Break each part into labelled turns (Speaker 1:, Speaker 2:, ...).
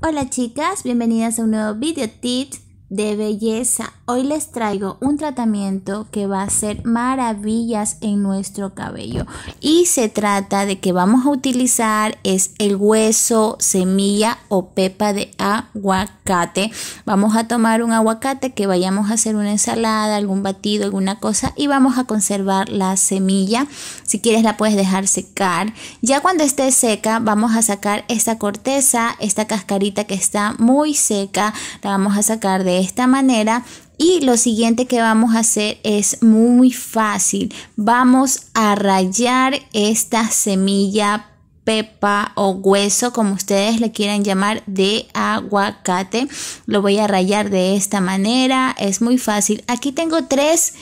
Speaker 1: Hola chicas, bienvenidas a un nuevo video tip de belleza. Hoy les traigo un tratamiento que va a hacer maravillas en nuestro cabello. Y se trata de que vamos a utilizar es el hueso, semilla o pepa de aguacate. Vamos a tomar un aguacate que vayamos a hacer una ensalada, algún batido, alguna cosa y vamos a conservar la semilla. Si quieres la puedes dejar secar. Ya cuando esté seca vamos a sacar esta corteza, esta cascarita que está muy seca, la vamos a sacar de esta manera y lo siguiente que vamos a hacer es muy fácil. Vamos a rayar esta semilla pepa o hueso, como ustedes le quieran llamar, de aguacate. Lo voy a rayar de esta manera, es muy fácil. Aquí tengo tres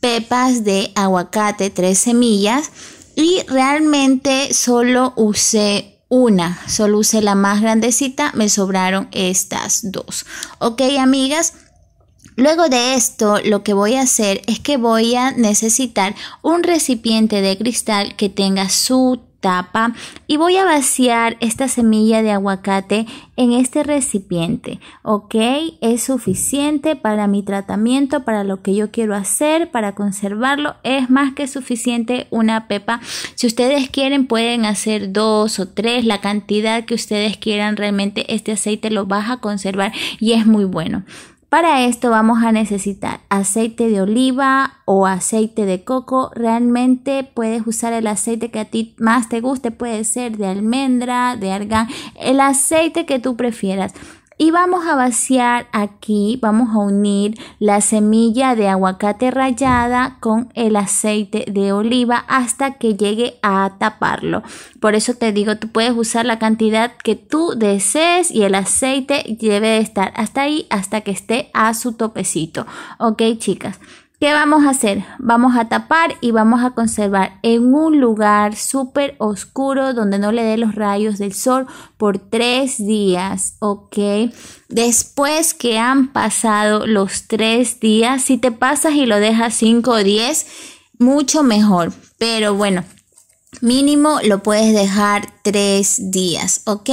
Speaker 1: pepas de aguacate, tres semillas y realmente solo usé una, solo usé la más grandecita, me sobraron estas dos. Ok, amigas. Luego de esto, lo que voy a hacer es que voy a necesitar un recipiente de cristal que tenga su y voy a vaciar esta semilla de aguacate en este recipiente, ¿ok? Es suficiente para mi tratamiento, para lo que yo quiero hacer, para conservarlo, es más que suficiente una pepa. Si ustedes quieren pueden hacer dos o tres, la cantidad que ustedes quieran realmente, este aceite lo vas a conservar y es muy bueno. Para esto vamos a necesitar aceite de oliva o aceite de coco. Realmente puedes usar el aceite que a ti más te guste. Puede ser de almendra, de argán, el aceite que tú prefieras. Y vamos a vaciar aquí, vamos a unir la semilla de aguacate rallada con el aceite de oliva hasta que llegue a taparlo. Por eso te digo, tú puedes usar la cantidad que tú desees y el aceite debe estar hasta ahí hasta que esté a su topecito. Ok chicas. ¿Qué vamos a hacer? Vamos a tapar y vamos a conservar en un lugar súper oscuro donde no le dé los rayos del sol por tres días, ¿ok? Después que han pasado los tres días, si te pasas y lo dejas cinco o diez, mucho mejor. Pero bueno, Mínimo lo puedes dejar tres días, ¿ok?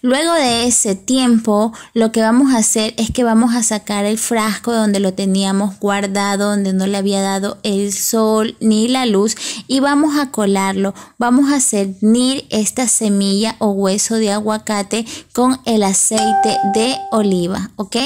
Speaker 1: Luego de ese tiempo, lo que vamos a hacer es que vamos a sacar el frasco donde lo teníamos guardado, donde no le había dado el sol ni la luz y vamos a colarlo. Vamos a cernir esta semilla o hueso de aguacate con el aceite de oliva, ¿ok?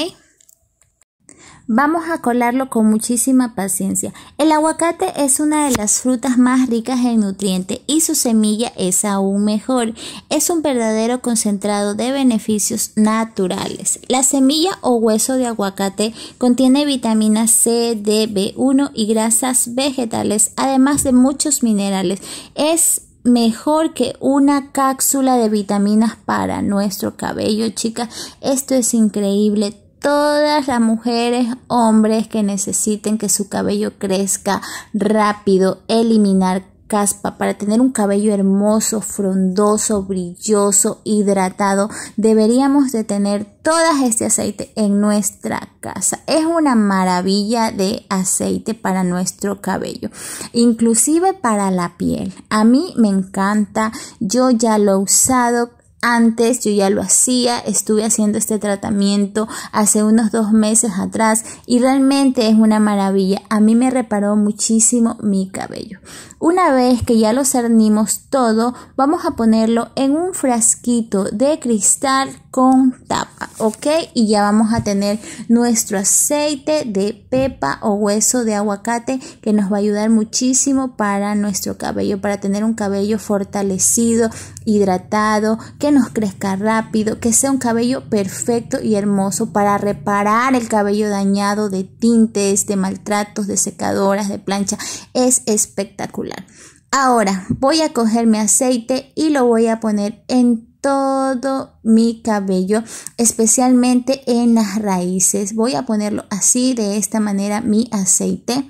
Speaker 1: Vamos a colarlo con muchísima paciencia. El aguacate es una de las frutas más ricas en nutrientes y su semilla es aún mejor. Es un verdadero concentrado de beneficios naturales. La semilla o hueso de aguacate contiene vitaminas C, D, B1 y grasas vegetales, además de muchos minerales. Es mejor que una cápsula de vitaminas para nuestro cabello, chicas. Esto es increíble todas las mujeres, hombres que necesiten que su cabello crezca rápido, eliminar caspa para tener un cabello hermoso, frondoso, brilloso, hidratado, deberíamos de tener todo este aceite en nuestra casa. Es una maravilla de aceite para nuestro cabello, inclusive para la piel. A mí me encanta, yo ya lo he usado antes yo ya lo hacía, estuve haciendo este tratamiento hace unos dos meses atrás y realmente es una maravilla. A mí me reparó muchísimo mi cabello. Una vez que ya lo cernimos todo, vamos a ponerlo en un frasquito de cristal con tapa, ¿ok? Y ya vamos a tener nuestro aceite de pepa o hueso de aguacate que nos va a ayudar muchísimo para nuestro cabello, para tener un cabello fortalecido, hidratado, que nos crezca rápido, que sea un cabello perfecto y hermoso para reparar el cabello dañado de tintes, de maltratos, de secadoras, de plancha. Es espectacular. Ahora voy a coger mi aceite y lo voy a poner en todo mi cabello, especialmente en las raíces. Voy a ponerlo así, de esta manera, mi aceite.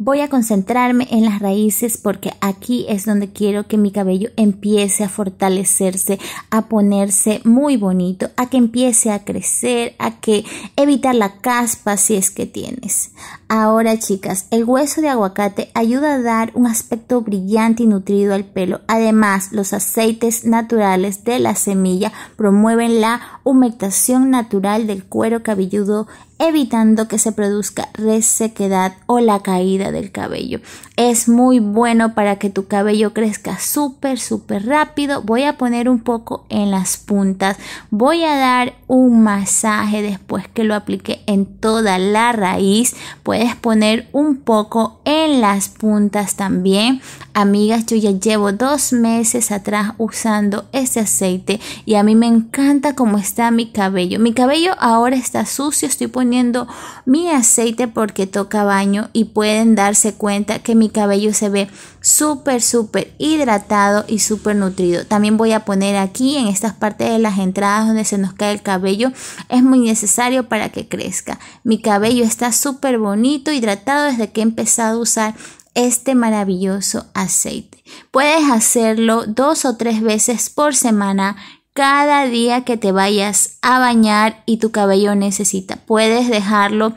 Speaker 1: Voy a concentrarme en las raíces porque aquí es donde quiero que mi cabello empiece a fortalecerse, a ponerse muy bonito, a que empiece a crecer, a que evitar la caspa si es que tienes. Ahora chicas, el hueso de aguacate ayuda a dar un aspecto brillante y nutrido al pelo. Además, los aceites naturales de la semilla promueven la humectación natural del cuero cabelludo, evitando que se produzca resequedad o la caída del cabello. Es muy bueno para que tu cabello crezca súper, súper rápido. Voy a poner un poco en las puntas. Voy a dar un masaje después que lo aplique en toda la raíz. Puedes poner un poco en las puntas también. Amigas, yo ya llevo dos meses atrás usando este aceite y a mí me encanta cómo está mi cabello. Mi cabello ahora está sucio, estoy poniendo mi aceite porque toca baño y pueden darse cuenta que mi cabello se ve súper, súper hidratado y súper nutrido. También voy a poner aquí en estas partes de las entradas donde se nos cae el cabello. Es muy necesario para que crezca. Mi cabello está súper bonito, hidratado desde que he empezado a usar este maravilloso aceite. Puedes hacerlo dos o tres veces por semana cada día que te vayas a bañar y tu cabello necesita. Puedes dejarlo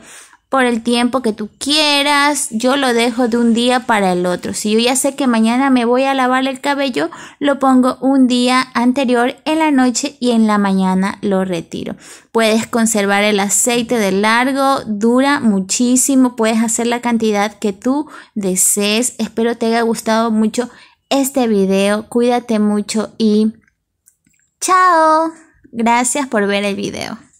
Speaker 1: por el tiempo que tú quieras, yo lo dejo de un día para el otro. Si yo ya sé que mañana me voy a lavar el cabello, lo pongo un día anterior en la noche y en la mañana lo retiro. Puedes conservar el aceite de largo, dura muchísimo, puedes hacer la cantidad que tú desees. Espero te haya gustado mucho este video, cuídate mucho y Chao. Gracias por ver el video.